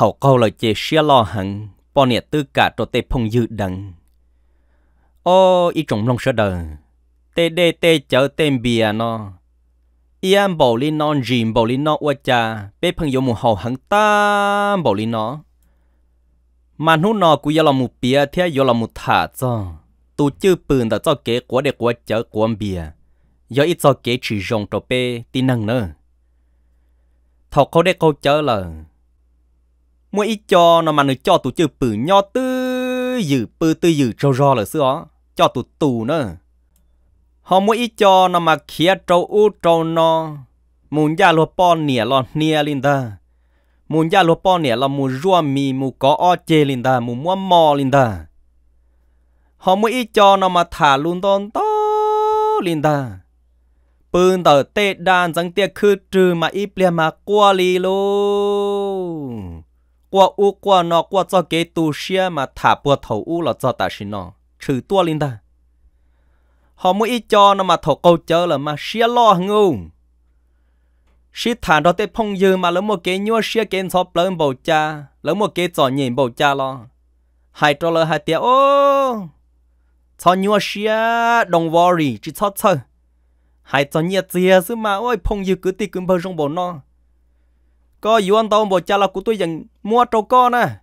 thầu câu lời chê xia lo hẳn, bỏ nẹ tư cả trò tê phong dư đằng. Ô, y trùng lòng sơ đời, tê đê tê chở tên bìa nó. Y an bảo lý non dìm bảo lý nó ua cha, bê phong dụ mù hầu hẳn ta bảo lý nó. Mà nụ nó cú yà lò mù bìa thia yà lò mù thả cho. Tù chư bừng đã cho kế quá để quá chở quá bìa. Yà ít cho kế chỉ rộng trò bê tì năng nơ. Thầu câu đê câu chở lời mua ít cho nó mà nó cho tụ chữ bự nho tư dự bự tư dự trâu ro là xưa cho tụ tù nữa họ mua ít cho nó mà khía trâu u trâu no muốn gia lúa po nỉa lon nia linh ta muốn gia lúa po nỉa là muốn rua mì muốn có o chê linh ta muốn mua mò linh ta họ mua ít cho nó mà thả luôn tôn to linh ta bưng tờ tê đàn răng tia khư trừ mà ít liền mà qua lì luôn qua u qua nó qua cho cái tu xia mà thả bùa thầu u là cho ta xin nó trừ tua linh ta họ mới ít cho nó mà thầu câu chớ là mà xia lo ngu xia thả đó tới phong dư mà lấy một cái nhua xia cái số lớn bầu cha lấy một cái trò nhìn bầu cha lo hai trò lỡ hai tiếng ô cho nhua xia don't worry chỉ cho chơi hai trò nhiệt gì chứ mà ôi phong dư cứ tì cứ bơ trong bầu nó có yuan tao bộ cha là của tôi dần mua trâu con à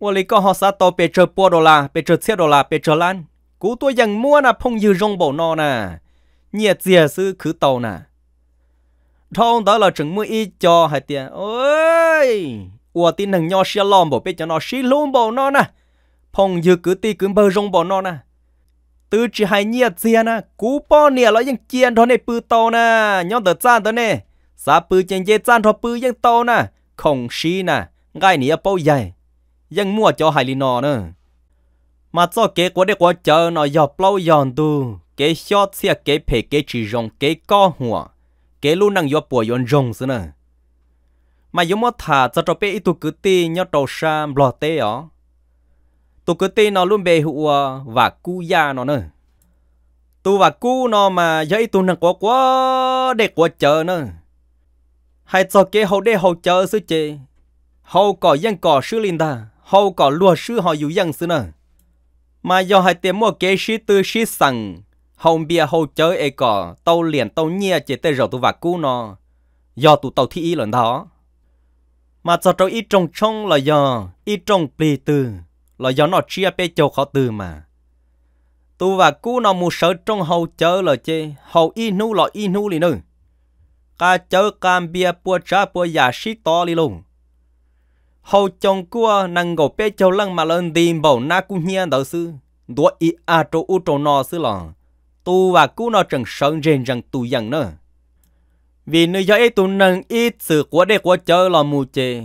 và lý họ sát tao bề trời bùa đô la bề trời xe đô la bề trời lan của tôi dần mua là phong dư rong bộ nó nè nhiệt dìa sư khứ tàu nè thông đó là chừng mua cho hay tiền ôi ủa tin nằng nho xe lòm bộ bề nó xí luôn bộ nó phong dư cứ ti cứ bơ rong bộ nó nè từ chỉ hai nhiệt dìa nè cú bao nè nó vẫn chiên thôi này bự tàu nè nhon tờ cha tớ nè sa bư chen dê chan thọ bư ยังโตนะของชีนะง่ายหนีเป้าใหญ่ ยังมั่วจอหายลีนอเนอะมาจ้อเก๋กว่าได้กว่าเจอหน่อยหยอบเล่าย้อนดูเก๋ชอดเสียเก๋เพเก๋จีจงเก๋ก้อหัวเก๋ลูนังยอป่วยยนจงซะเนอะมายมอถาจะตบเปอีตุกตียอดโตชามบลอเตอ๋อตุกตีนอลุ่มเบหัวว่ากูยานอเนอะตัวว่ากูนอมาย้ายตัวนังกว่าเด็กกว่าเจอเนอะ hai cho kế hậu đê hậu chờ sư chế hậu có dân có sư linh ta hậu có lùa sư họ dụ dân sư nè mà do hai tiền mua kế sư tư sư sẵn hậu bia hậu chờ ấy có tàu liền tàu nhia chế tê rầu tụi vạc cú nó do tụi tàu thi ý lần đó mà cho trâu ít trồng trong là do ít trồng plì tư, là do nó chia bê châu khó tư mà tu và cú nó mù sợ trong hậu chờ là chế, hậu y nu là y nu liền nữa cá chớ cam bia bua chá bua giả sĩ to lì lùng hầu chồng cua nàng gỗ bê châu lăng mà lên tìm bảo na cu hiền đạo sư đua ý à trâu u trâu nọ sư lòng tu và cú nọ chẳng sơn rèn rằng tu dặn nữa vì nơi cho ấy tu nâng ít sự của đế của chớ là mù chê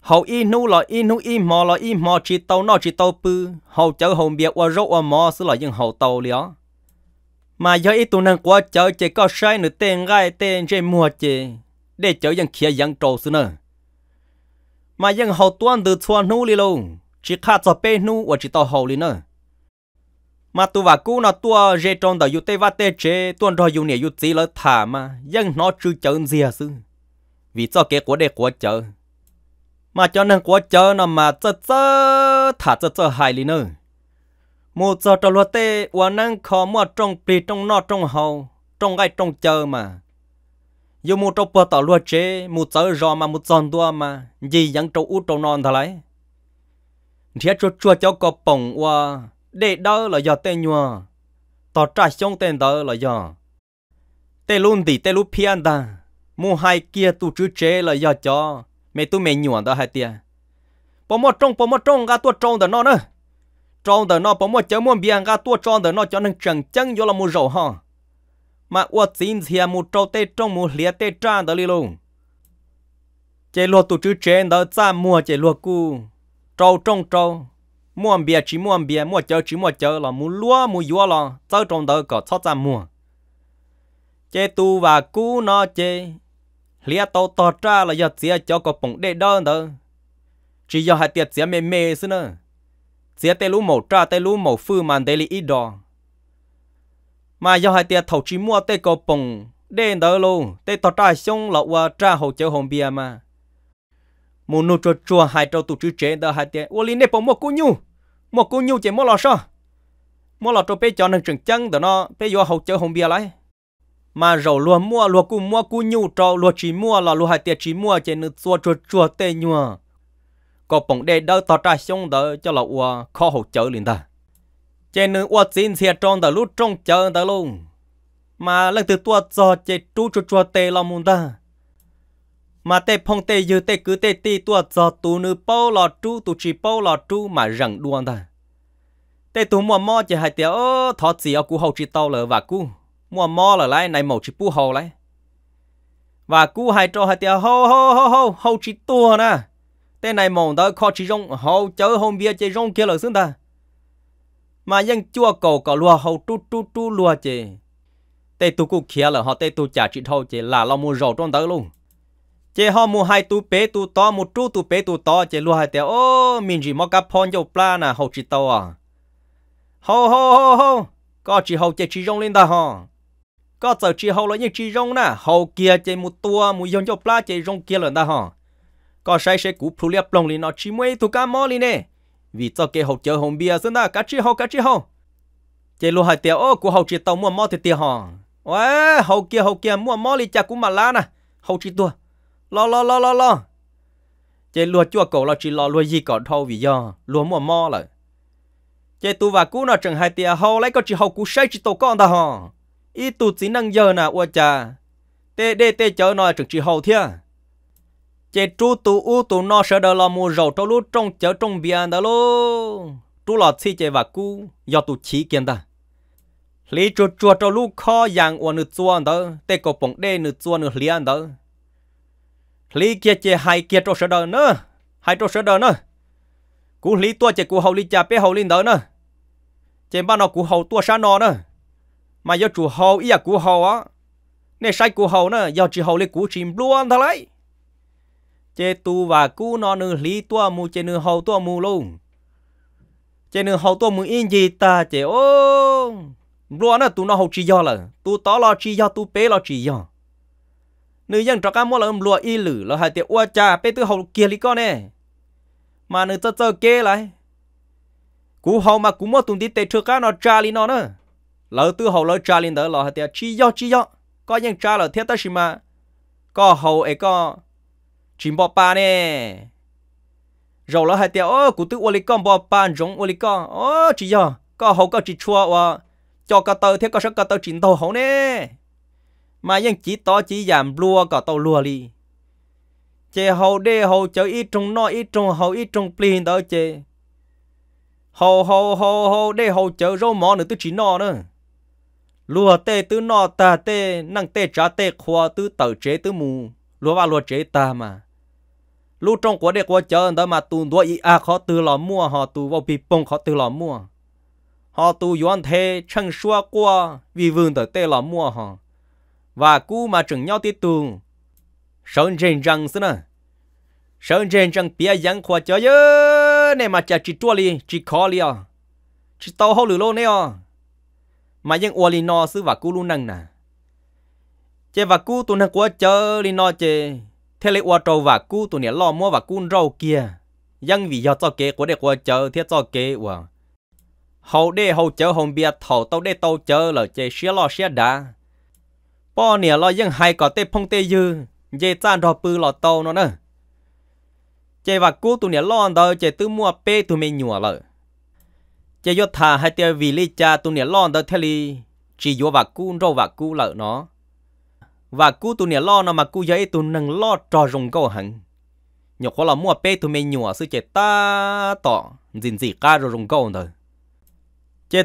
hầu y nu là y nu y mò là y mò chi tàu nọ chi tàu pư hầu chớ hồng bia qua rốt qua mò sư là những hầu tàu lió mà do ít tụ năng quá chợ chỉ có sai nữa tên gai tên chơi mua chỉ để chợ dân kia dân trâu xứ nữa mà dân hậu tuân từ xuân nu li luôn chỉ khát cho bê nu và chỉ tàu hậu li nữa mà tụ và cũ nó tua rê trong đầu yute và tê chế tuân rồi dùng nè yute gì lỡ thả mà dân nó chưa chợ gì à xứ vì cho cái của đề của chợ mà cho nên của chợ nó mà chợ chợ thả chợ chợ hại li nữa mua cho trò lúa tê và năng khó mua trong bì trong nọ trong hầu trong gai trong chờ mà dù mua trong bờ tỏ lúa chế mua chở rò mà mua giòn tua mà gì vẫn trâu út trâu non thà lấy thì cho chua cho có bổng và để đó là giờ tê nhua tỏ trả xong tên đó là giờ tê luôn thì tê lúc pian ta mua hai kia tu chữ chế là giờ cho mẹ tu mẹ nhua đó hai tia bỏ mọt trong bỏ mọt trong cả tu trong đó nó nữa trong đời nó bấm một chấm muốn biang ga tua trong đời nó cho nên chẳng chẳng vô là mua rầu ha mà uất xin thìa mua trâu tê trong mua lía tê trang đó đi luôn chế lúa tổ chức trên đó ra mua chế lúa cu trâu trong trâu mua bia chỉ mua bia mua chơi chỉ mua chơi là mua lúa mua dúa là tớ trong đời có thoát ra mua chế tu và cũ nó chế lía tàu tọt ra là giờ chỉ cho có bụng đệ đơn đó chỉ do hai tiệt tia mê mê xí nữa เสียเตลูหมูจ้าเตลูหมูฟื้มันเดลีอีดอมาย่อให้เตียเถาจีมัวเตกปงเดินเดอลูเตต่อจ้าชงหลอกว่าจ้าหกเจ้าหงเบียมามูนูจัวจัวหายเจ้าตุจื้อเจเดอหายเตียวลินเนปมัวกูยูมัวกูยูเจมัวหลอชอมัวหลอตัวเปจอนึงจึงจังเดอนอเปยัวหกเจ้าหงเบียไรมาเราลัวมัวลัวกูมัวกูยูเจ้าลัวจีมัวหลอลัวหายเตียจีมัวเจนึกจัวจัวจัวเตยัว có bóng đê đỡ tỏ ra xuống đỡ cho là ua khó hỗ trợ liền ta chế nữ ua xin xe tròn đỡ lúc trong chờ ta luôn mà lần từ tua cho chế trú cho cho tê lo muốn ta mà tê phong tê dư tê cứ tê tì tua cho tù nữ bao lò trú tù chỉ bao lò trú mà rẳng đuông ta tê tù mua mò chế hai tiểu thọ gì ở cú hậu chỉ tàu lờ và cú mua mò là lại này màu chỉ pu hậu lại và cú hai trò hai tiểu hô hô hô hô hậu chỉ tua nè thế này mong tới khó chỉ rong hậu chớ hôm bia chơi rong kia là xứng ta mà dân chua cầu cả lùa hầu tu tu tu lùa chê tê tu cũng kia là họ tê tu trả trị thâu chê là lòng mua rầu trong tới luôn chê họ mua hai tu bé tu to một chú tu bé tu to chê lùa hai tèo ô mình chỉ mò cá phong cho pla nè hầu chỉ to à hô hô hô hô có chỉ hậu chê chỉ rong lên ta hò có giờ chỉ hầu là những chỉ rong nè hầu kia chê một tua một dòng cho pla chê rong kia là ta hò có sai sẽ cú phu liệp lòng lì nó chỉ mới tụ cá mò lì nè vì cho kê hậu chợ hồng bia dân ta cá chi hậu cá chi hậu chế lô hai tiểu ô của hậu chì tàu mua mò thì tiểu hò ôi hậu kia hậu kia mua mò lì chả cú mà lá nè hậu chì tua lo lo lo lo lo chế lùa chua cổ là chỉ lo lùa gì còn thâu vì do lùa mua mò lại chế tu và cú nó chẳng hai tia hậu lấy có chì hậu cú sai chì tàu con ta hò ít tu chỉ năng giờ nà ua cha tê đê tê chở nó chẳng chỉ hậu thiệt chế chú tu u tu nó sẽ đờ là mua rầu cho lú trong chợ trong biển đó lú chú là chỉ chế và cú do tu chỉ kiến ta lý chuột chuột cho lú khó giang uo nửa chuột đó để cổ bổng đê nửa chuột nửa liền đó lý kia chế hai kia cho sợ đờ nữa hai cho sợ đờ nữa cú lý tua chế cú hậu lý cha bé hậu linh đó nữa chế ba nó cú hậu tua sa nó nữa mà do chủ hậu ý à cú hậu á nên sai cú hậu nữa do chỉ hậu lấy cú chim luôn thà lấy chế tu và cú nó nữ lý tua mu chế nữ hầu tua mu luôn chế nữ hầu tua mu in gì ta chế ô luôn là tu nó hầu chi do là tu tỏ lo chi do tu bé lo chi do nư dân trọ cá mua là lúa y lử là hai tiệm ua cha bé tư hầu kia lý con nè mà nư tơ tơ kê lại cú hầu mà cú mua tụng tí tệ trước cá nó cha lý nó nữa lỡ tư hầu lỡ cha lý đó là hai tiệm chi do chi do có những cha là thiết ta gì mà có hầu ấy có chim bò pa nè rồi là hai tiếng, ô cụ tự ô con bò pa giống ô li con ô chị giờ có hậu có chị chua và cho cả tàu thế có sắc cả tàu chín tàu hậu nè mà ยัง chỉ to chỉ giảm lúa cả tàu lúa đi chè hậu đê hậu chở ít trong nó ít trong hậu ít trong plin đó chè hậu hậu hậu hậu đê hậu chở rau mò nữa tôi chỉ nọ nữa lúa tê tứ nọ ta tê năng tê trả tê khoa tứ tàu chế tứ mù lúa ba lúa chế ta mà lúc trong của đẹp của chờ đó mà tu, đua ý à khó từ lò mua họ tu vào bị bông khó từ lò mua họ tu yuan thế chẳng xua qua vì vương tới tê lò mua họ và cú mà chừng nhau tí tu, sơn rèn răng xí nè sơn rèn răng bia giang khoa chờ nhớ này mà chả chỉ tua li chỉ khó li à chỉ tàu hậu lửa lô này à mà những ua li no xứ và cú lu năng nè chế và cú tu năng của chờ li no chế thế lấy ô trâu và cu tụi nè lo mua và cun rau kia dân vì do cho kế của để qua chờ thế cho kế và hậu đê hậu chờ hồng bia thầu tàu đê tàu chờ là chê xía lo xía đá po nè lo dân hay có tê phong tê dư dê chan rò pư lò tàu nó nè, chê và cu tụi nè lo ăn đâu chê tư mua pê tụi mình nhùa lợ chê do thà hay tiêu vì lý cha tụi nè lo ăn đâu thế li chỉ vô và cu rau và cu lợ nó và cú tu nè lo nó mà cú giấy tu nâng lo trò rồng câu hẳn nhọc khó là mua pe tu mày nhùa sư chế ta tọ dình dì ca rồi rồng câu rồi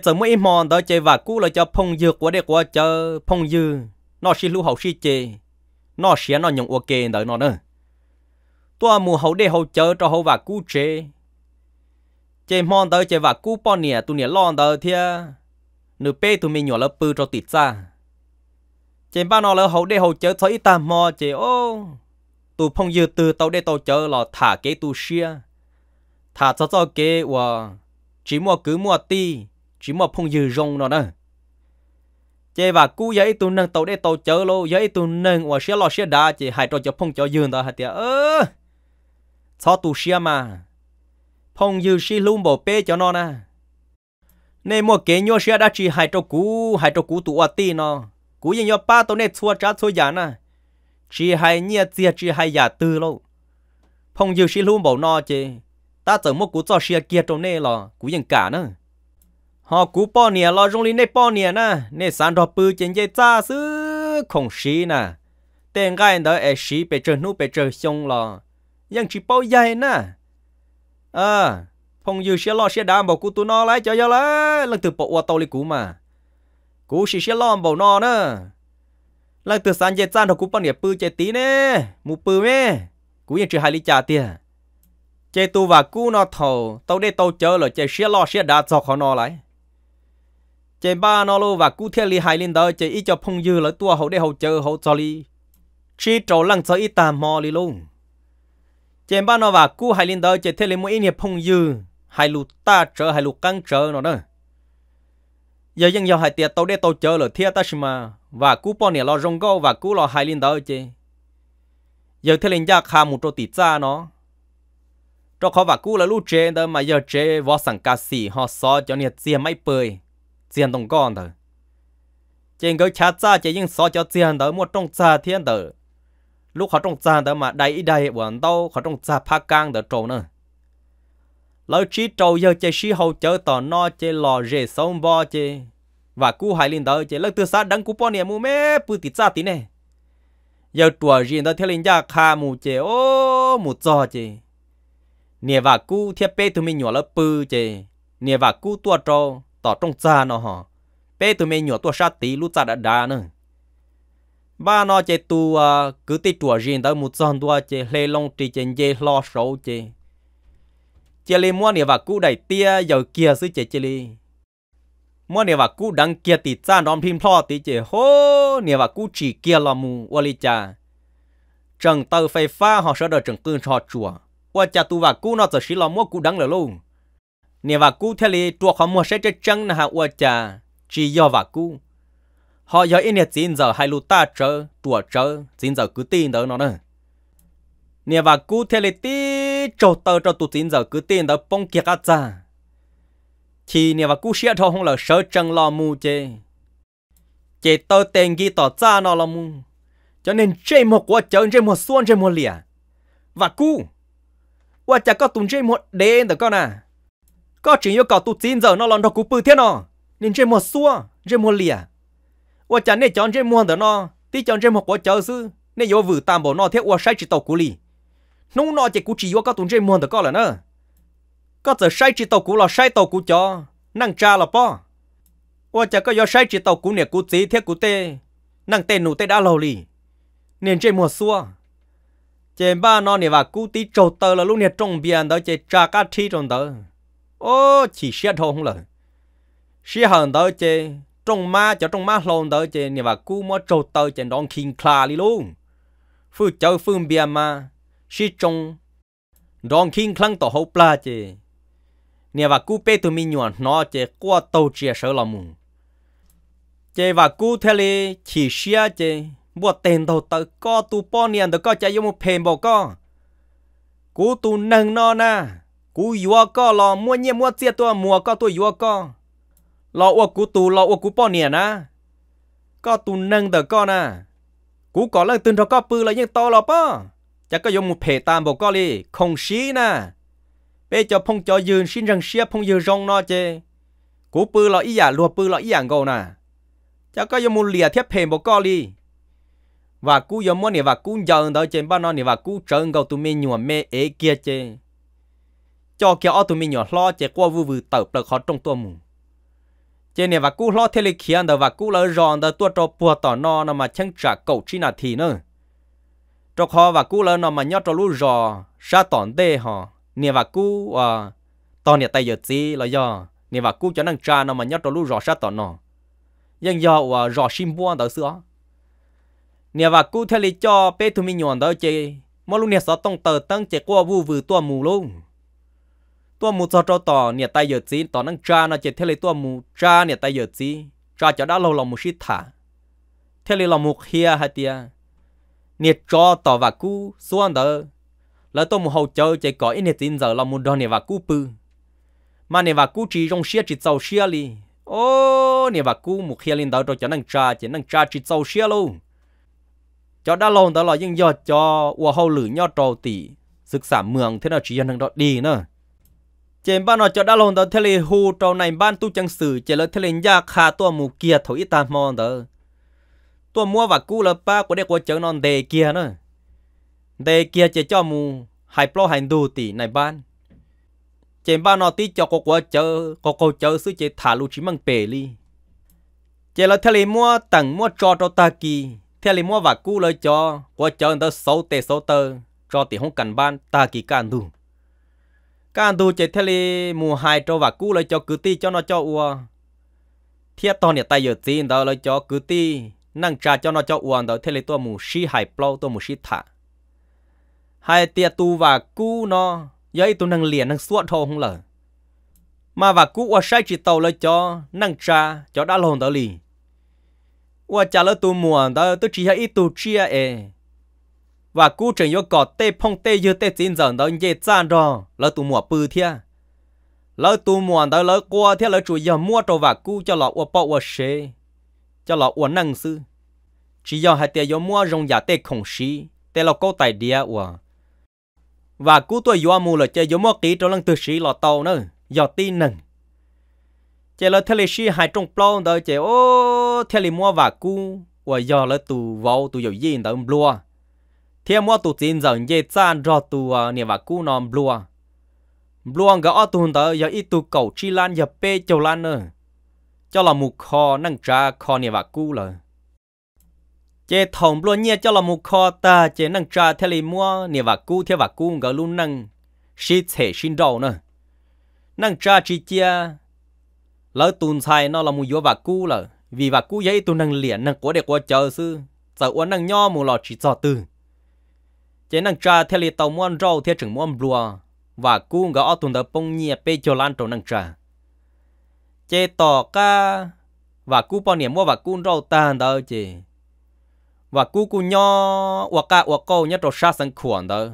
sớm chờ im mòn đó chế và cú là cho phong dược quá đẹp quá chờ phong dư nó xí lưu hậu xí chế nó xé nó nhung ok đó nó nữa tua mua hậu để hậu chờ cho hậu và cú chế chế mòn đó chế và cú bao nè tu nè lo đó thia nửa pe tu mày nhùa là bự cho tịt ra chị ba nó là hậu đệ hậu chở thấy ta mò chị ô tụ phong dư từ tàu đệ tàu chở là thả cái tụ xia thả cho cho cái và chỉ mua cứ mua ti chỉ mua phong dư rong nó nè chị và cú giấy tụ nâng tàu đệ tàu chở lô giấy tụ nâng và xia lo xia đá chị hãy cho cho phong cho dương đó hả tiệt ơ cho tụ xia mà phong dư xi lùm bộ bê cho nó nè nên mua kế nhua xia đã chỉ hãy cho cú hãy cho cú tụ ti nó cú yên yo ba tao nè chua trả chua giả nè chỉ hay nhia chia chỉ hay giả tư lâu phong dư sĩ luôn bảo no chứ ta tưởng một cú cho xia kia trong nè lò cú yên cả nữa họ cú po nè lo rong li nè po nè nè nè sàn đò bự trên dây cha xứ không xí nè tên gai đó e xí bề trời nu bề xong lò yên chỉ bao dài nè à phong dư sĩ lo xia đam bảo cú tu no lại cho yo lại lần từ bộ ô tô li cú mà cú xì xì bầu nò nữa lại từ sáng giờ chăn học cú bằng điệp bư chạy tí nè mù bư mê cú nhận chữ hai lý trả tiền chạy tu và cú nó thầu tàu đây tàu chờ là chạy xia lo xia đá cho khó nó lại chạy ba nó luôn và cú thiên lý hai linh đời chạy ít cho phong dư là tua hậu đây hậu chờ hậu cho lý chi trầu lăng cho ít tà mò lý luôn chạy ba nó và cú hai linh đời chạy thiên lý mỗi ít hiệp phong dư hai lụt ta trở hai lụt căng trở nó nữa giờ dân giàu hai tiệt tàu để tàu chờ là thiệt ta mà và cú bọn này lo rong gâu và cú lo hai linh đó chứ giờ thế linh gia khá một trâu tít xa nó cho khó và cú là lũ chế đó mà giờ chế võ sẵn cá sì họ xó cho nhiệt tiền máy bơi tiền đồng con thôi trên cái cha cha chỉ những xó cho tiền đó một trong xa thiên đó lúc họ trong xa đó mà đầy đầy bọn đâu họ trong xa phá cang đó trâu nữa lâu chí trâu giờ chơi xí hậu chở tò no chơi lò rể sông bo chơi và cú hải linh đó chơi lớp từ sát đăng cú po nè mù mé bự tít xa tí nè giờ tuổi riêng đó theo linh gia kha mù chơi ô mù giò chơi nè và cú thiệp bê tụi mình nhỏ lớp bự chơi nè và cú tua trâu tò trong xa nó hả bê tụi mình nhỏ tua sát tí lú xa đã đá nữa ba nó chơi à, tua cứ tí tuổi riêng đó mù giòn tua chơi lê long trì chơi dê lo sấu chơi chia li mua nè và cú đầy tia dầu kia sư chế chia li mua nè và cú đăng kia thì cha đom phim plo thì chế hô nè và cú chỉ kia là mù ô li cha trần tàu phê pha họ sẽ đợi trần cương cho chùa qua cha tu và cú nó giờ chỉ là mua cú đăng là luôn nè và cú theo li chùa họ mua sẽ chết chân là qua cha chỉ do và cú họ giờ in nè chín giờ hai lú ta chờ chùa chờ chín giờ cứ tin đó nó nữa nè và cụ thể là tí chỗ tờ cho tụt tin giờ cứ tiền đó bông kia cả ra thì nè và cụ sẽ thôi không là sợ chân lo mu chê chê tờ tiền ghi tờ ra nó lo mu cho nên chê một quả chở chê một xuân chê một lìa và cụ quả chả có tụt chê một đen được con à có chỉ yêu cầu tụt tin giờ nó lon đó cụ bự thế nó nên chê một xuân chê một lìa quả chả nên chọn chê một đó nó tí chọn chê một quả chở sư nên yêu vừa tạm bộ nó thiết quả sai chỉ tàu cú lì nung nọ chỉ cú chỉ vô các tuần trên muôn được coi là nữa có giờ sai chỉ tàu cú là sai tàu cú cho năng cha là po qua chả có do sai chỉ tàu cú nè cú tí thiết cú tê năng tê nụ tê đã lâu lì nên trên mùa xua chế ba nó nè và cú tí trầu tờ là lúc nè trong biển đó chế cha cá thi trong đó ô chỉ xét thôi không lời xí hờn đó chế trong ma cho trong ma lồn đó chế nè và cú mua trầu tờ chế đón kinh kha đi luôn phương chơi phương biển mà si chong, đòn kinh khăng tổ hậu pla chê nè và cú bê tụi mình nhuận nó chê qua tàu chia sở lòng mùng chê và cú theo lê chỉ xia chê bùa tên đầu tớ có tu po niên tớ có chạy vô một phèm bò có cú tu nâng nó na cú yua có lò mua nhẹ mua chia tua mua có tu yua có lò ua cú tu lò ua cú po niên na có tu nâng tớ có na cú có lần từng đó có bự là những to lò po จะก็ยมเพตามบอกก็เลยคงชี้นะเป้จะพงจอยืนชิ้นรังเชียพงยืนรงนอเจ กูปือเราอีหยาลัวปือเราอีหยางโกนะจะก็ยมเหลียเทียบเพบอกก็ลีว่ากูยมเนี่ยว่ากูเยินเดาเจบ้านนอเนี่ยว่ากูเจิงเกาตุเมหยัวเมเอเกียเจจอเกียอตุเมหยัวล้อเจกว่าวูวูเติบเปลือกคอตรงตัวมูเจเนี่ยว่ากูล้อเทเลเคียนเดาว่ากูเลอรอนเดาตัวจอปัวต่อนอนมาช่างจากเก่าชินาทีเนอะ cho khó và cú lớn nó mà nhớ cho lú rò sa tòn đê họ nè và cú à tòn nè tay giờ gì là do nè và cú cho năng cha nó mà nhớ cho lú rò sa tòn nó nhưng do à rò sim buôn tới xưa nè và cú theo lý cho bé thu mi nhọn tới chơi mà lúc nè sợ tông tờ tăng chạy qua vu vừ tua mù luôn tua mù cho cho tò nè tay giờ gì tò năng cha nó chạy theo lý tua mù cha nè tay giờ gì cha cho đã lâu lòng một shit thả theo lý lòng mù hia hai tia nè cho tỏ và cú xuống đó lỡ tôi một hậu chờ chỉ có ít nè tin giờ là một đòn này và cú bự mà này và cú chỉ trong xe chỉ sau xe li ô này và cú một khi lên đó rồi cho năng trà chỉ năng trà chỉ sau xe luôn cho đã lâu đó là nhưng giờ cho ua hậu lử nhau trầu tỷ sức xả mường thế nào chỉ cho năng đó đi nữa trên ban nó cho đã lâu đó thế là hồ trầu này ban tu chẳng sử chỉ lỡ thế là nhà khá tua mù kia thổi ít ta mòn đó ตัวมัวว่ากูละป้ากูได้กูเจอนอนเดเกียเนอะเดเกียจะเจ้ามูหายปลอหายดูตีในบ้าน เจมบ้านนอตีจอกูกูเจอกูกูเจอซื้อเจถาลูชิมังเปรีเจละทะเลมัวตั้งมัวจอตตากีทะเลมัวว่ากูเลยจอกูเจอเดอโซเตโซเตอร์จอตีห้องกันบ้านตากีการดู การดูเจทะเลมูหายจอว่ากูเลยจอคือตีจอนอจออัวเทียตอนเนี่ยตายเยอะจีนเดอเลยจอคือตี năng trà cho nó cho uổng đó thế lấy tôi mù xí hải plau tôi mù xí thả hai tia tu và cú nó giấy tôi năng liền năng suốt thôi không lờ mà và cú qua sai chỉ tàu lấy cho năng trà cho đã lồn đó lì qua trả lỡ tu mùa đó tôi chỉ hay ít tu chia e và cú chẳng yêu cỏ tê phong tê dư tê chín giờ đó dễ chán rồi lỡ tu mùa bự thia lỡ tu mùa đó lỡ qua thia lỡ chủ giờ mua trâu và cú cho lọ qua bao qua xe cho lọ uổng năng sư chỉ do hai tia gió mua rong giả tê khổng sĩ tê lọ câu tài địa uổng và cú tôi gió mù là chơi gió mua kỹ trong lăng từ sĩ lọ tàu nữa do ti nừng chơi lọ thề sĩ hai trong plon đó chơi ô thề mua và cú và do lọ tù vào tù dầu gì đó mua thiên mua tụ tin giờ dễ chan cho tụ nè và cú non blua blua gõ tụ đó giờ ít tụ cầu chi lan giờ pe châu lan nữa cho là mù kho năng trả kho nè và cú lời chế thòng luôn nhé cho là mù kho ta chế năng trả theo lì mua nè và cú theo và cú ngỡ luôn năng xí thể xin đầu nè, năng trả chỉ chia lỡ tùn sai nó là mù yếu và cú là vì và cú dễ tu năng liền năng của để của chờ sư sợ uốn năng nho mù lọ chỉ cho tư, chế năng trả theo lì tàu mua ăn rau theo chừng mua bùa và cú ngỡ tùn đỡ bông nhẹ bê cho lan trầu năng trả chế tỏ ca và cú bao niệm mua và cú rau tàn đó chị và cú cú nho hoặc ca hoặc câu nhất rồi sát sang khuẩn đó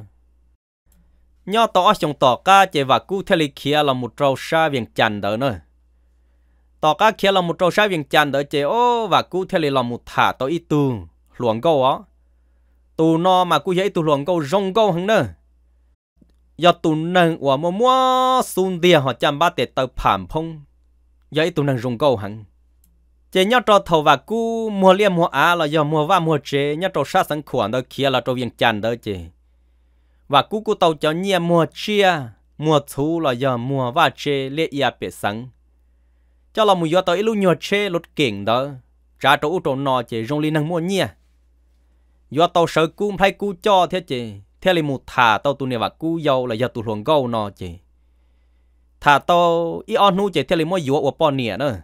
nho tỏ chồng tỏ ca chị và cú theo lý kia là một rau sa viên chăn đó nữa tỏ ca kia là một rau sa viên chăn đó chị ô và cú theo lý là một thả tỏ ít tu luồng câu á tu no mà cú dễ tu luồng câu rong câu hơn nữa do tu nâng và mua mua sun tiền họ chăm ba tệ tờ phản phong giờ tụi nàng rung câu hẳn chế nhau trò thầu và cú mua liêm mua á là giờ mua va mua chế nhau trò sát sẵn khoản đó kia là trò viên chăn đó chế và cú cú tàu cho nhia mua chia mua thú là giờ mua va chế lệ ia bể sẵn cho là mua giờ tàu ilu nhua chế lột kiện đó trả trò út trò nọ chế rung li năng mua nhia giờ tàu sợ cú phải cú cho thế chế thế là mua thả tàu tụi này và cú giàu là giờ tụi luồng câu nọ chế thà tao ý on nu chế theo lấy mua của bọn nè nữa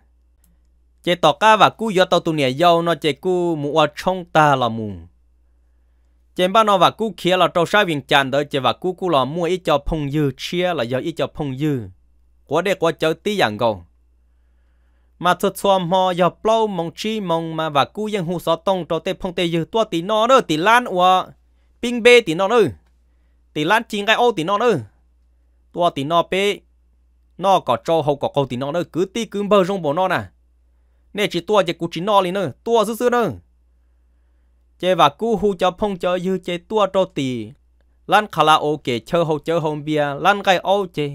chế tỏ cá và cú dừa tao tụi nè dâu nó chế cú mua trong ta là mù chế ba nó và cú kia là trâu sai viên chăn đó chế và cú cú là mua ít cho phong dư chia là do ít cho phong dư của đây của cháu tí dạng mà thật xua mò giờ plau mong chi mong mà và cú dân hù sọ tông trâu tê phong tê dư tua tí nó nữa tí lan của pin bê tí nó nữa tí lan chính cái ô tí nó nữa tua tí nó bê nó có cho hậu có câu thì nó nó cứ ti cứ bờ rong bộ nó nè nè chỉ tua chỉ cú chỉ nó lên nữa tua dữ dữ nữa chế và cú hu cho phong cho dư chế tua cho tì lăn lan karaoke chơi hậu chơi hồng bia lăn gai ô chế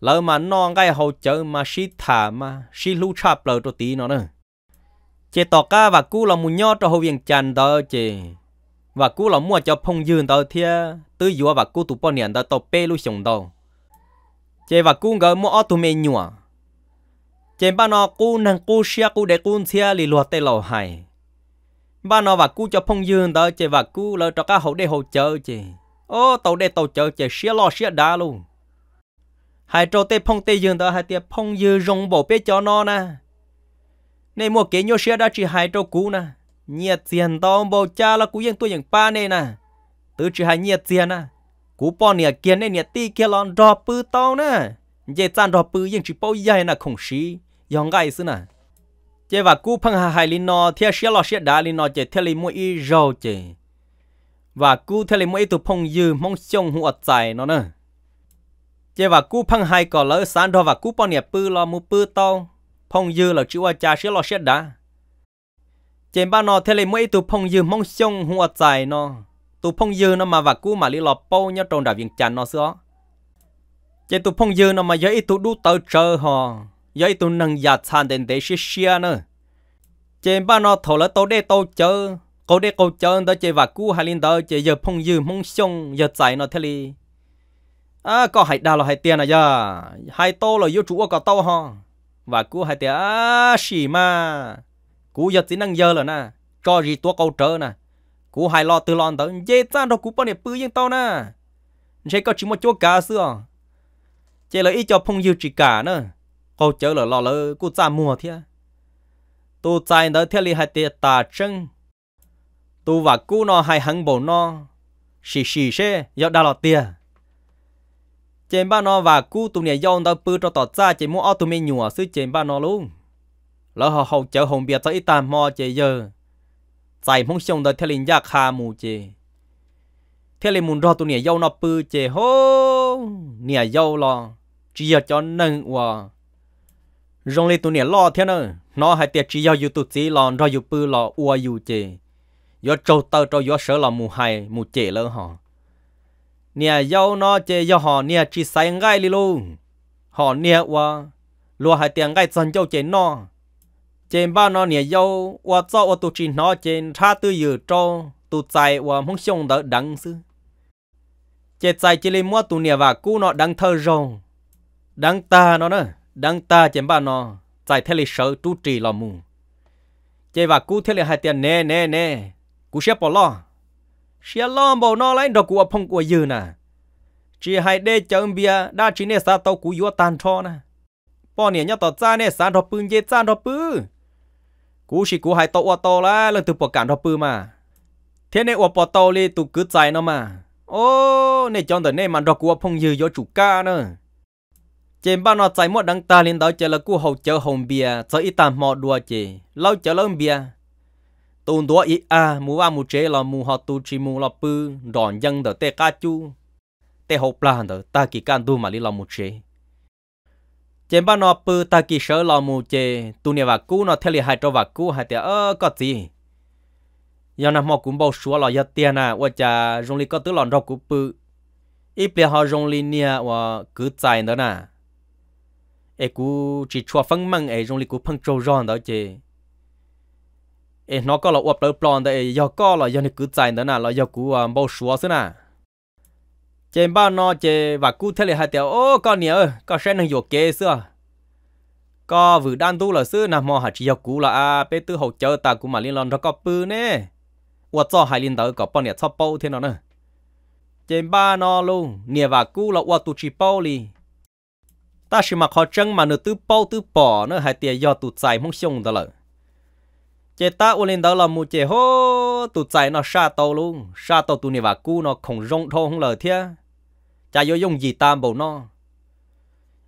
lỡ mà nó gai hậu chơi mà xí thả mà xí lu chạp lỡ cho tì nó nữa chế tỏ ca và cú là muốn nhót cho hậu viện chăn đó chế và cú là mua cho phong dương đó thiê tứ dừa và cú tụ bao niệm đó tàu pê lu sùng đâu chế và cũng gỡ mua auto menu nhua chế ba nó cú năng cú xia cú để cú xia lì luật tê lầu hải ba nó và cú cho phong dương đó chế và cú lỡ cho cá hậu để hậu chợ chế ô tàu để tàu chợ chế xia lo xia đá luôn hai trâu tê phong tê dương đó hai tê phong dương rong bộ bê cho nó nè nên mua kế nhô xia đã chỉ hai trâu cú nè nhiệt tiền tao bầu cha là cú yên tôi yên ba nè nè tứ chỉ hai nhiệt tiền nè cú bò nè kiến này nè ti kia lon đò bự to nè dễ chăn đò bự yên chỉ bao dài nè không xí yong gai xí nè chế và cú phăng hà hải linh nọ theo xía lọ xía chế theo linh mũi chế và cú theo linh mũi tụ dư mong xông hụa chạy nó nè chế và cú phăng hai cỏ lỡ sáng và cú bò nè bự lọ mu bự to phong dư là chữ cha xía lọ xía đá chế ba nọ theo linh mũi tụ dư mong xông hụa chạy nó tụ phong dư nó mà và cú mà lý lọ bao nhau tròn đảo viên chăn nó xưa chế tụ phong dư nó mà giấy tụ đu tờ chờ họ giấy tụ nâng giả chăn đến để xí xia nữa chế ba nó thổ lỡ tàu đê tàu chờ cô đê câu chờ đó chế và cú hai linh đó chế giờ phong dư mong xong giờ chạy nó thế li à có hai đào là hai tiền à giờ hai tô là yêu chủ có tàu họ và cú hai tiền à xì mà cú giờ chỉ nâng giờ là nè cho gì tua cầu chờ nè cú hai lo từ lon tới dễ dàng đâu cú bao nhiêu bự yên tao nè sẽ có chỉ một chỗ cá xưa chỉ là ít cho phong yêu chỉ cả nữa câu chớ là lo lỡ cú ra mùa thế tu trai đó theo li hai tiệt tà chân tu và cú nó hai hăng bổ nó xì xì xe do đa lọ tia trên ba nó và cú tụ này do đó bự cho tỏ ra chỉ muốn ao tụ mình nhùa xứ trên ba nó luôn lỡ họ hậu chở hồng biệt tới ít tàn mò chỉ giờ ใจมงชงเดทลินยาคามูเจเทินมุนรอตัวเนี่ยยาวนอปือเจโฮเนี่ยยาวรอจียจอนหนึ่งวะรงเลตัวเนี่ยรอเท่านั้นนอหายเตียจียาอยู่ตัวจีรอนรออยู่ปือรออัวอยู่เจยอโจเตอร์โจยอเสือรอมูไฮมูเจเลยฮะเนี่ยยาวนอเจย่อหอเนี่ยจีใส่ง่ายลิลุงหอเนี่ยวะรลัวหายเตียง่ายจนเจ้าเจนอ trên ba nó nè dâu và cho và tụ chỉ nó trên tha tư dự cho tụ tài và mong xong đỡ đắng sư chế tài chỉ lên mua tụ nè và cú nó đang thơ rồng đang ta nó nữa đang ta trên ba nó tài thế lịch sử tu trì lò mù chế và cú thế lịch hai tiền nè nè nè cú xếp bỏ lo xếp lo bỏ nó lấy đồ của phong của dư nè chỉ hai đê chấm bia đã chỉ nè sao tàu cú yếu tan cho nè bỏ nè nhá tàu cha nè sao đồ bưng dê cha đồ bưng cú chỉ cú hai tàu lá lần từ bỏ cản đó bự mà thế này ô bỏ tàu đi tụ cứ chạy nó mà ô này chọn tới này mà đó cú phong dư vô chủ ca nữa trên bao nó chạy một đăng ta lên đó chờ là cú hậu chờ hồng bia chờ ít tạm mò đùa chè lâu chờ lâu bia tụn đùa ít à mua ba mua chế là mua họ tụ chỉ mua là bự đòn dân đó tê cá chu tê hậu plan đó ta kỳ can tu mà đi làm mua chém bao nọ bự ta kỳ sợ lo mù chê tu nè và cú nó theo li hai trâu và cú hai tia ơ có gì giờ nằm mò cũng bao số lo giật tiền à và cha rong lì có tứ lòn rau cú bự ít bia họ rong lì nia và cứ chạy nữa nà ê cú chỉ cho phân măng ê rong lì cú phân trâu ròn đó chê ê nó có là uập lỡ plon đó ê giờ có là giờ này cứ chạy nữa nà là giờ cú bao số xí nà chế bao nó chế và cú thế là hai tiểu ô con nhỉ ơi con sẽ năng dục kế xưa có vừa đan tu là xưa nằm mò hạt chỉ dục cú là à bé tư hậu chờ ta cũng mà liên lon đó có bự nè và cho hai liên tử có bao nhiêu sắp bao thế nào nè chế ba nó luôn nhỉ và cú là và tu chỉ bao li ta chỉ mặc họ chân mà nửa tư bao tư bỏ nữa hai tiểu do tu chạy mong xong đó là chế ta u lên đó là mù chế hô tụt chạy nó xa tàu luôn xa tàu tụi này và cu nó không rong thô không lời thia cha yo yong gì tam bầu nó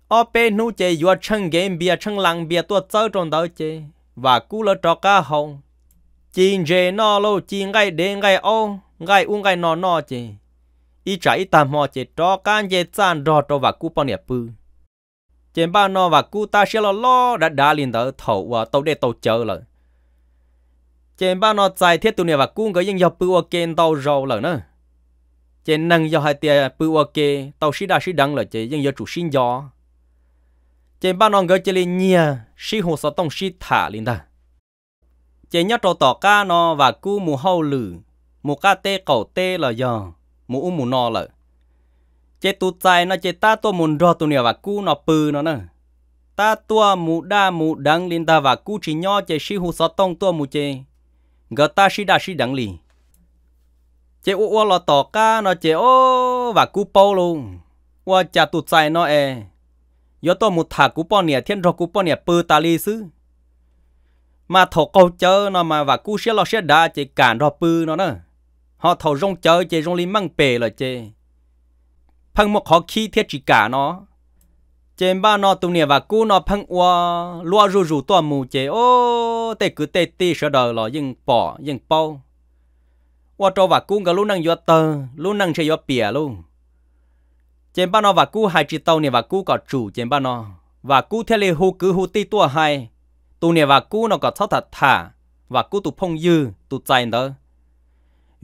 ở bên nu chơi yo chân game bia chân lăng bia tua chơi trong đó chơi và cú lỡ trò cá hồng chín chơi nó lâu chín ngay đến ngay ô ngay uống ngay nó nó chơi ít trái tam mò chơi trò cá chơi chăn đỏ trò và cú bao nhiêu bự trên ba nó và cú ta sẽ lo lo đã đá liền tới thầu và tàu để tàu chờ rồi trên ba nó chạy thiết tụi này và cú người dân dọc bự ở kênh tàu rầu rồi nữa chế năng do hai tia bự ok tàu sĩ đa sĩ đăng là chế dân do chủ sinh do chế ba non gỡ chế lên nhia sĩ hồ sở tông sĩ thả lên ta chế nhớ trò tỏ ca nó và cú mù hâu lử mù ca tê cầu tê là giờ mù u mù no là chế tu tài nó chế ta tua mùn rò tu nè và cú nó pư nó nè ta tua mù đa mù đăng lên ta và cú chỉ nhớ chế sĩ hồ sở tông tua mù chế gỡ ta sĩ đa sĩ đăng liền chế u u lo tỏ ca nó chế ô và cú bao luôn qua cha tụt sai nó e do tôi một thả cú bao nè thiên rồi cú bao nè bự ta li xứ mà thổ câu chớ nó mà và cú xé lo xé đa chế cản rồi bự nó nè, họ thầu rong chớ chế rong li măng bể rồi chế phăng một họ khi thiết chỉ cả nó chế ba nó tụi nè và cú nó phăng qua lúa rù rù tua mù chế ô tê cứ tê tê sợ đời lo dừng bỏ dừng bao ว่าตัวว่ากูกับลูกนั่งยัวเตอลูกนั่งใช้ยัวเปียลูกเจมบ้านอว่ากูหายจิตเตาเนี่ยว่ากูก็จู่เจมบ้านอว่ากูเทเลฮูกูฮูตีตัวหายตัวเนี่ยว่ากูนอก็เท่าถัดถ่าว่ากูตุพงยือตุใจเด้อ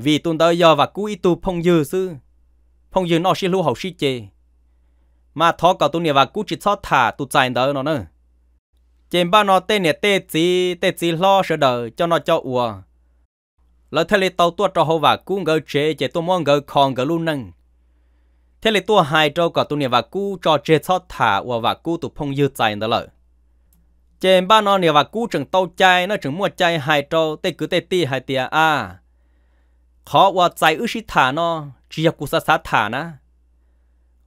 vì tuần tới giờ và cúi tu phong dư sư phong dư nó sẽ lưu hậu sĩ chê mà thọ cả tuần này và cúi chỉ thoát thả tu chạy đỡ nó nữa chém ba nó tê chỉ tê chỉ lo sợ đỡ cho nó cho ùa là thế lệ tàu tua cho hậu và cú ngờ chế chế tua mong ngờ còn ngờ luôn nâng thế lệ tua hai trâu cả tu nè và cú cho chế cho thả và và cú tụ phong dư tài nữa lợi chế ba nó nè và cú chừng tàu chay nó chừng mua chay hai trâu tê cứ tê ti hai tia a khó và chạy ước sĩ thả nó chỉ là cú sa sát thả na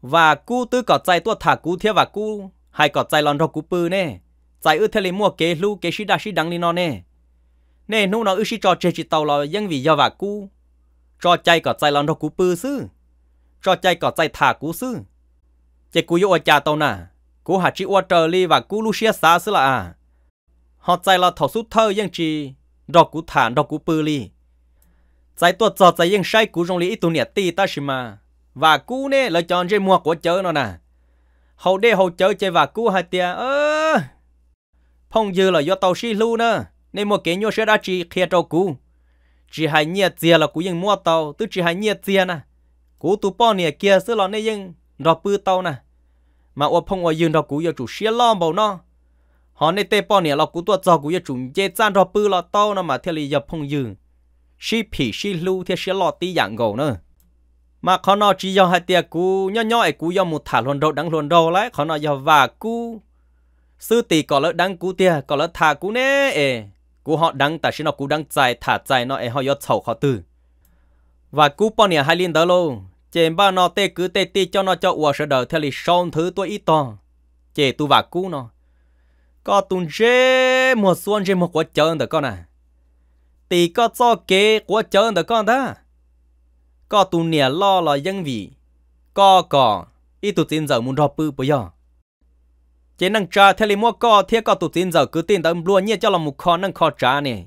và cú tứ cọ chạy tua thả cú theo và cú hai cọ chạy lon rau cú bự nè chạy ước thế lệ mua kế lu kế sĩ đa sĩ đăng đi nó nè nè nô nó ước sĩ trò chơi chỉ tàu là vẫn vì do và cu trò chơi có chạy lòng nó cú bư sư trò chơi có chạy thả cú sư chạy cú yêu cha tàu nà cú hạt chỉ ô trời li và cú xia xa sư là à họ chạy là thọ sút thơ vẫn chỉ đọc cú thả đọc cú bư li chạy tuột giọt chạy vẫn say cú trong li ít tu nhiệt ti ta xí mà và cú nè là chọn chơi mua của chơi nó nà hậu đê hậu chơi chơi và cú hai tia ơ phong dư là do tàu xí lưu nè nên một cái nhau sẽ đã chỉ khía trâu cú chỉ hai nhẹ tiền là cú nhưng mua tàu tứ chỉ hai nhẹ tiền nè cú tụ bao nè kia xưa lọ nè nhưng đọc bư tàu nè mà ô phong ô yên đò cú yêu chủ xia lo bảo nó họ nè tê bao nè là cú tuột cho cú yêu chủ dễ trang đò bư lọ tàu nó mà theo lý giờ phong dương, xí phỉ xí lưu theo xia lọ tí dạng gầu nè, mà khó nó chỉ do hai tia cú nhỏ nhỏ ấy cú yêu một thả luận đầu đắng luận đầu lấy khó nó yêu và cú sư tỷ có lỡ đắng cú tia có lỡ thả cú nè cú họ đăng tại xin nó cú đăng chạy thả chạy nó em họ yết sầu khó từ và cú bao nhà hai liên đó lô chèn ba nó tê cứ tê tê cho nó cho uo sợ đời theo lì son thứ tôi ít to chè tu và cú nó có tun dê mùa xuân dê mùa quá chơn được con à tì có cho kế quá chơn được con đó có tun nhà lo là dân vị có cỏ ít tụ tin giờ muốn đọc bư bây giờ chế năng trà theo lý mua co thiết co tụt tin giờ cứ tin tao luôn nhẹ cho là một kho năng kho trà nè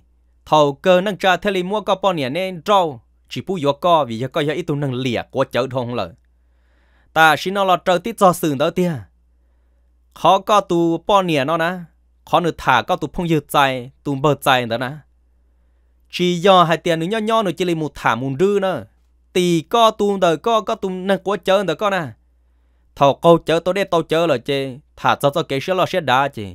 thầu cơ năng trà theo lý mua co bao nè nên trâu chỉ pu yo co vì yo co yo ít tụ năng lìa của chợ thôn lợ ta xin nó là trời tít do sừng đó tia khó co tụ bao nè nó nè khó nửa thả co tụ phong dư dài tụ bờ dài đó nè chỉ do hai tiền nửa nho nho nửa chỉ lấy một thả một đưa nữa tì co tụ đời co co tụ năng của chợ đời co nè thầu câu chớ tôi để tôi chớ là chê thả cho cho cái xe lo xe đá chê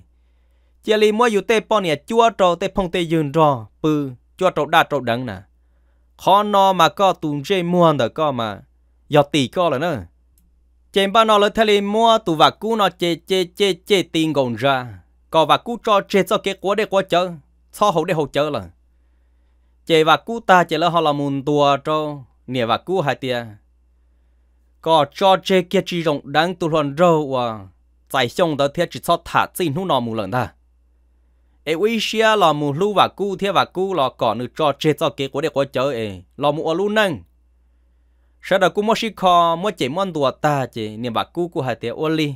chê li mua yute bọn nè chua trâu tê phong tê dừng rò bư chua trâu đa trâu đắng nè khó no mà có tùng chê mua đỡ có mà giờ tỷ có là nữa chê ba nó lấy thay li mua tụ và cú nó chê chê chê chê tiền gồng ra có và cú cho chê cho cái quá để quá chớ cho hậu để hậu chớ là chê và cú ta chê là họ là mùn tua trâu nè và cú hai tia có cho chê kia chỉ rộng đang tu luận râu và giải xong đó thiết chỉ cho thả xin hú nọ mù lần ta ê uy xia là mù lưu và cú thiết và cú là cỏ nữ cho chê cho kế của để có chơi ấy là mù ở lưu nâng. sau đó cu mua xí khó mua chế món đồ ta chế niệm bà cu của hai tiệt ô li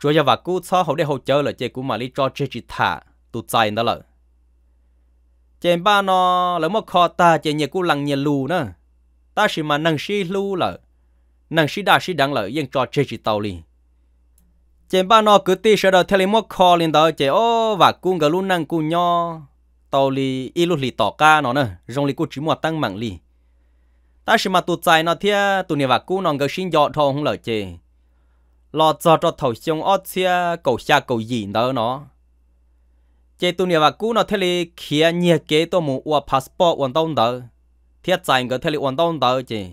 chúa cho bà cu cho hậu để hậu chơi là chế cu mà lý cho chê chỉ thả tụt chạy đó là chế ba nó lấy một khó ta chế nhiều cu lằng nhiều lù nữa ta chỉ mà nâng xí lưu là nàng sĩ đa sĩ đang lợi yên cho chê chỉ tàu liền chèn ba nó cứ ti sợ đầu theo lấy mốt kho lên đó chè ô và cung gờ luôn năng cung nho tàu lì y lúc lì tỏ ca nó nè rong lì cô chỉ mua tăng mạng lì ta chỉ mà tụ tài nó thia tụ nè và cung nó gờ xin dọ thò không lợi chè lò cho cho thầu xong ót thia cầu xa cầu gì đó nó chè tụ nè và cung nó theo lấy khía nhẹ kế tôi muốn qua passport quan tông đó thiết tài gờ theo lấy quan tông đó chè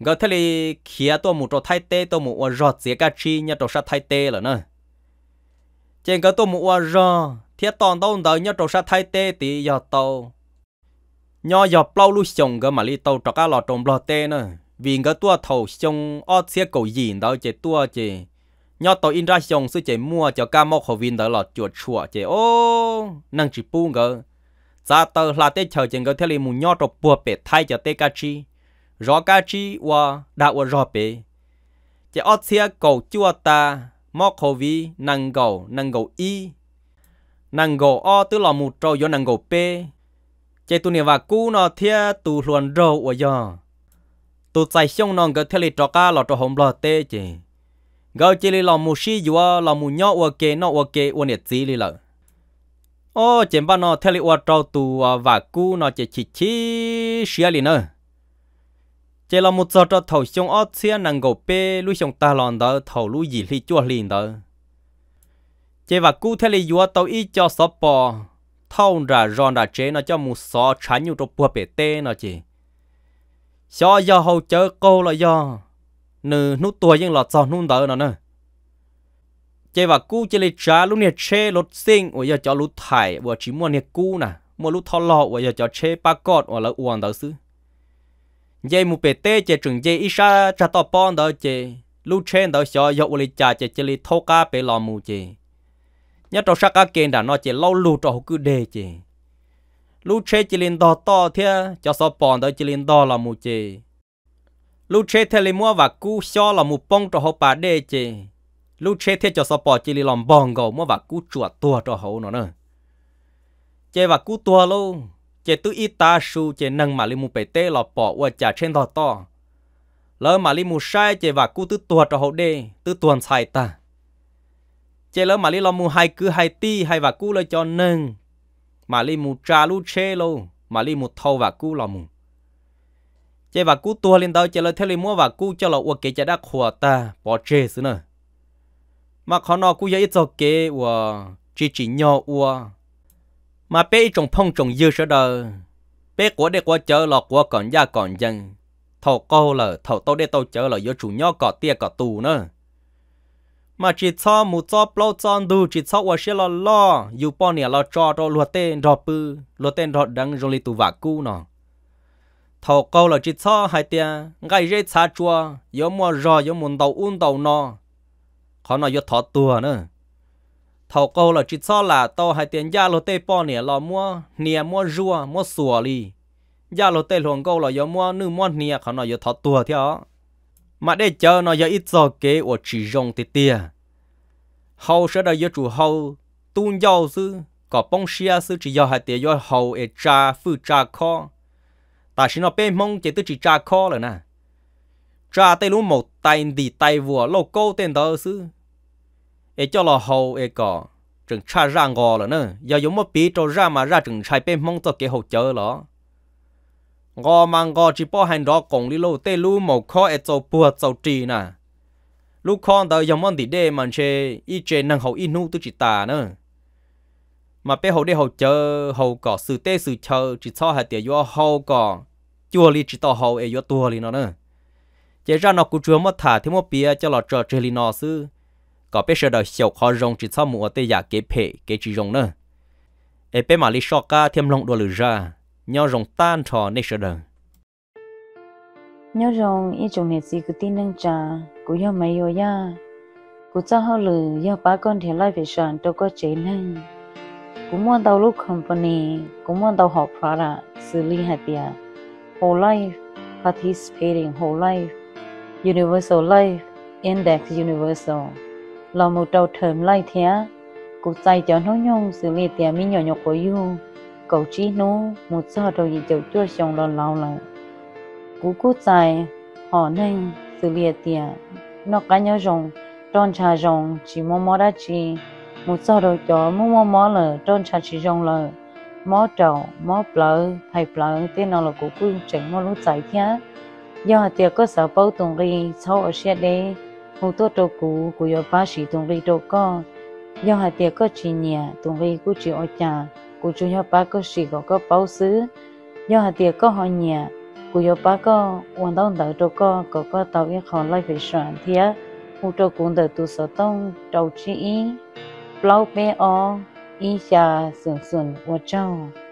ngờ thế li kia tôi một trò thay tê tôi một rót dĩa cà chi nhá trò sát thay tê là nè trên cái tôi một rót thiết toàn đâu đợi nhá trò sát thay tê thì giờ tàu nhỏ giờ bao lúc chồng cái mà li tàu trò cá lò trồng lò tê nè vì cái tôi thầu chồng ở xe cầu gì đó chỉ tôi chỉ nhỏ tôi in ra chồng suy chỉ mua cho cá mốc hồ viên đó lò chuột chùa chỉ ô năng chỉ bu cái giá tàu là tê chờ trên cái thế li mù nhỏ trò bùa bể thay cho tê cà chi rõ cá chi và đạo và rõ bể chỉ ớt xe cầu chua ta móc hồ vi năng cầu năng cầu y năng cầu o tức lò một trâu do năng cầu p chỉ tụi này và cú nó thia tu luồn râu và giờ tu chạy xong nó cái theo lì trò ca là trò hồng lò tê chỉ gạo chỉ là một xí vừa là một nhỏ và kê nó và kê và nhiệt gì lì ô chỉ ba nó theo lì và trâu tu và cú nó chỉ chỉ chỉ xí lì nữa chỉ là một giờ cho thầu xong ót xe nàng gầu bê lui xong ta lòn đó thầu lui gì li chua liền đó chỉ và cú theo li dúa tàu ít cho sọ bò thâu ra ròn ra chế nó cho một sọ chán nhiều trong bùa bể tê nó chỉ cho do hậu chơi câu là do nư nút tuổi nhưng lọt giòn nút đỡ nó nè chỉ và cú chỉ li trả lũ này chế lột sinh ủa giờ cho lũ thải ủa chỉ mua này cú nè mua lũ thọ lọ ủa giờ cho chế ba cọt ủa là uổng đỡ xứ dây mu bể tê chè trường dây ít sa cha to pon đó chè lu chen đó xó dọc lì chà chè chè lì thô cá bể lò mu chè nhớ trâu sắc cá kén đã nó chè lâu lu trâu cứ đề chè lu chè chỉ lìn đò to thia cho so pon đó chỉ lìn đò là mu chè lu chè thia lì mua và cú xó là mu pong cho hậu bà đề chè lu chè thia cho so pon chỉ lì làm bong gầu mua và cú chuột tua cho hậu nó nữa chè và cú tua luôn chế tu y ta su chế nâng mà li mu bể tê lọ bỏ qua trả trên thọ to lỡ mà li mu sai chế và cu tư tuột cho hậu đê tư tuần sai ta chế lỡ mà li lo mu hai cứ hai ti hai và cu lỡ cho nâng mà li mu trà lu che lô mà li mu thâu và cu lo mu chế và cu tua lên đâu chế lỡ theo li mua và cu cho lọ uo kế chế đã khua ta bỏ chê xứ nữa mà khó nọ cu giờ ít cho kế uo chỉ chỉ nhỏ uo mà bé ít trồng phong trồng dư sở đờ bé của để qua chợ lọ của còn gia còn dân thầu câu là thầu tôi để tôi chợ là do chủ nhau cọ tia cọ tù nữa mà chỉ cho một cho bao cho đủ chỉ cho qua xe lo lo dù bao nhiêu lo cho đó lo tên đó bự luật tên đó đắng rồi li tù vả cu nọ thầu câu là chỉ cho hai tia ngay dễ xa chua giống mua rò giống muốn đầu uốn đầu nọ khó nói yếu thọ tù nữa thầu câu là chỉ cho là to hai tiền gia lô tê po nè lò mua nè mua rùa mua sủa li gia lô tê luồng câu là giờ mua nư mua nè khả nó giờ thọ tua theo mà để chờ nó giờ ít giờ kế của chỉ rong thì tia hầu sẽ đợi giờ chủ hầu tuôn giàu sư có bông xia sư chỉ giờ hai tiền giờ hầu e cha phụ cha kho ta xin nó bê mông chỉ tư chỉ cha kho rồi nè cha tê lú một tay đi tay vừa lô câu tiền đó sư e cho là hậu e cỏ chừng cha ra ngò là nữa giờ giống một bí cho ra mà ra chừng chạy bên mong cho cái hậu chớ lọ ngò mà ngò chỉ bỏ hành đó còn đi lô tê lu màu khó e cho bùa cho trì nè lu con đó giống món gì đây mà chê y chê năng hậu y nu tu chỉ tà nữa mà bé hậu đây hậu chớ hậu cỏ sự tê sự chờ chỉ cho hai tiền do hậu cỏ chua li chỉ to hậu e do tua li nó nữa chỉ ra nó cũng chưa mất thả thì một bia cho lọ trò chơi li nó xứ có biết sơ đời sầu khó rong chỉ sau mùa tây giả kế phê kế chỉ rong nữa ê bé mà lý sọ ca thêm lòng đồ lử ra nhau rong tan trò nê sơ đời nhau rong ý chồng nè gì cứ tin nâng trà cú yêu mấy yêu ya cú cho họ lử yêu ba con thì lại về sàn đâu có chế nâng cú muốn tàu lúc company cú muốn đầu học phá là xử lý hạt tiền whole life participating whole life universal life index universal là một đầu thơm lại thế cụ chạy cho nó nhung xử lý tiền mi nhỏ nhỏ của yêu cậu chỉ nó một giờ đầu gì chịu chưa xong lo lâu lại cụ cụ chạy họ nên xử lý tiền nó cá nhau rồng tròn trà rồng chỉ mò mò ra chỉ một giờ đầu cho mò mò mò là tròn trà chỉ rồng lờ mò trầu mò bờ thay bờ tên nào là cụ cụ chỉnh mò lúc chạy thế giờ tiệc có sợ bao tùng ghi sau ở xe đấy hồ tô trâu cũ của yo bác sĩ tung ri trâu con yo hai tiệc có chỉ nhà tung ri của chị ở nhà của chú yo ba có sĩ có có báo xứ yo hai tiệc có họ nhà của yo bác có hoàn đông đỡ trâu con có có tàu yên khó lại phải soạn thiệt hồ trâu cũng đỡ tu sở tông trâu chỉ ý bao bé o ý xa sườn sườn của trâu